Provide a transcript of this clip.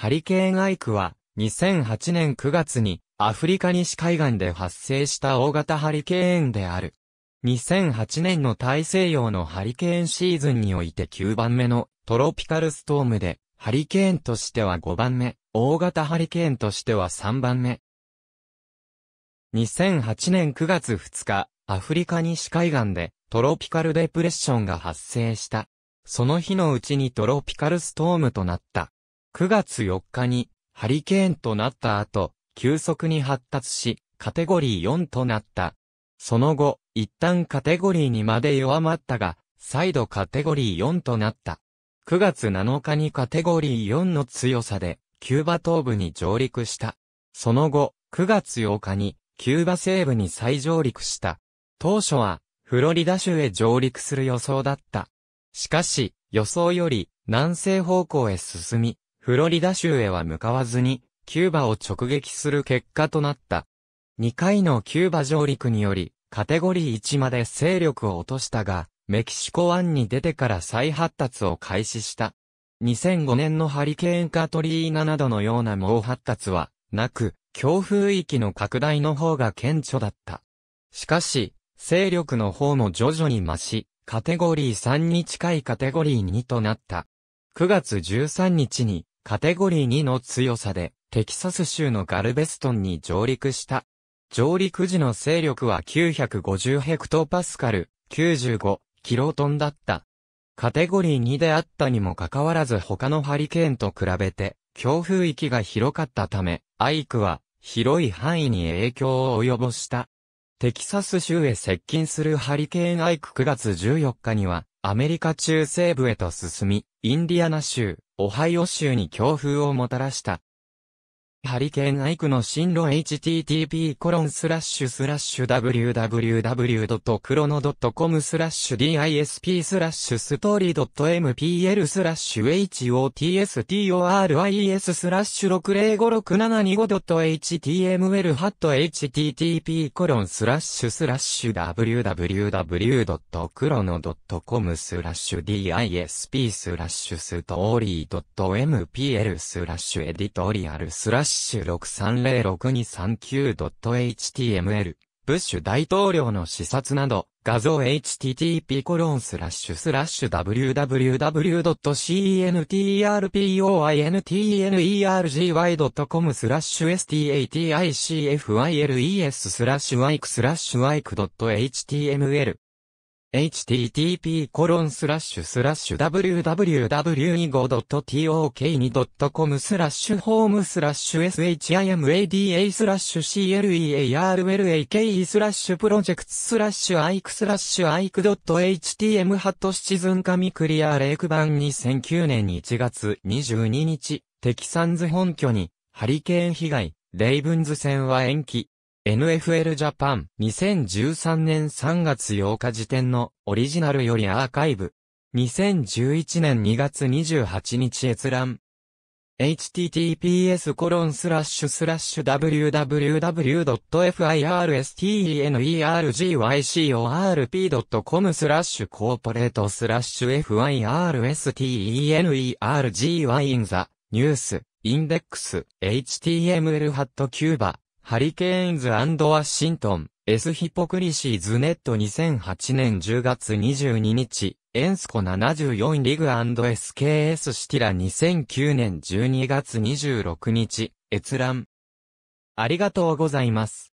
ハリケーンアイクは、2008年9月に、アフリカ西海岸で発生した大型ハリケーンである。2008年の大西洋のハリケーンシーズンにおいて9番目のトロピカルストームで、ハリケーンとしては5番目、大型ハリケーンとしては3番目。2008年9月2日、アフリカ西海岸でトロピカルデプレッションが発生した。その日のうちにトロピカルストームとなった。9月4日にハリケーンとなった後、急速に発達し、カテゴリー4となった。その後、一旦カテゴリー2まで弱まったが、再度カテゴリー4となった。9月7日にカテゴリー4の強さで、キューバ東部に上陸した。その後、9月8日に、キューバ西部に再上陸した。当初は、フロリダ州へ上陸する予想だった。しかし、予想より、南西方向へ進み、フロリダ州へは向かわずに、キューバを直撃する結果となった。2回のキューバ上陸により、カテゴリー1まで勢力を落としたが、メキシコ湾に出てから再発達を開始した。2005年のハリケーンカトリーナなどのような猛発達は、なく、強風域の拡大の方が顕著だった。しかし、勢力の方も徐々に増し、カテゴリー3に近いカテゴリー2となった。9月13日にカテゴリー2の強さで、テキサス州のガルベストンに上陸した。上陸時の勢力は950ヘクトパスカル、95キロトンだった。カテゴリー2であったにもかかわらず他のハリケーンと比べて、強風域が広かったため、アイクは広い範囲に影響を及ぼした。テキサス州へ接近するハリケーンアイク9月14日には、アメリカ中西部へと進み、インディアナ州、オハイオ州に強風をもたらした。ハリケーンアイクの進路 http コロンスラッシュスラッシュ www.crono.com スラッシュ disp スラッシュストーリー .mpl スラッシュ hotstories スラッシュ 605675.html 2ハット http コロンスラッシュスラッシュ www.crono.com スラッシュ disp スラッシュストーリー .mpl スラッシュエディトリアルスラッシュシュ 6306-239.html、ブッシュ大統領の視察など、画像 http コロンスラッシュスラッシュ www.centrpointergy.com スラッシュ staticfiles スラッシュワイクスラッシュワイク .html h t t p w w w 2 5 t o k 2 c o m スラッシュホームスラッシュ shimada スラッシュ clearlake スラッシュプロジェクトスラッシュアイクスラッシュアイク .htm ハットシチズン神クリアレイク版2009年1月22日、テキサンズ本拠に、ハリケーン被害、レイブンズ戦は延期。NFL ジャパン2013年3月8日時点のオリジナルよりアーカイブ。2011年2月28日閲覧。https コロンスラッシュスラッシュ www.firstenergycorp.com スラッシュコーポレートスラッシュ firstenergy in the news index html hat cuba ハリケーンズワシントン、S ヒポクリシーズネット2008年10月22日、エンスコ74リグ &SKS シティラ2009年12月26日、閲覧。ありがとうございます。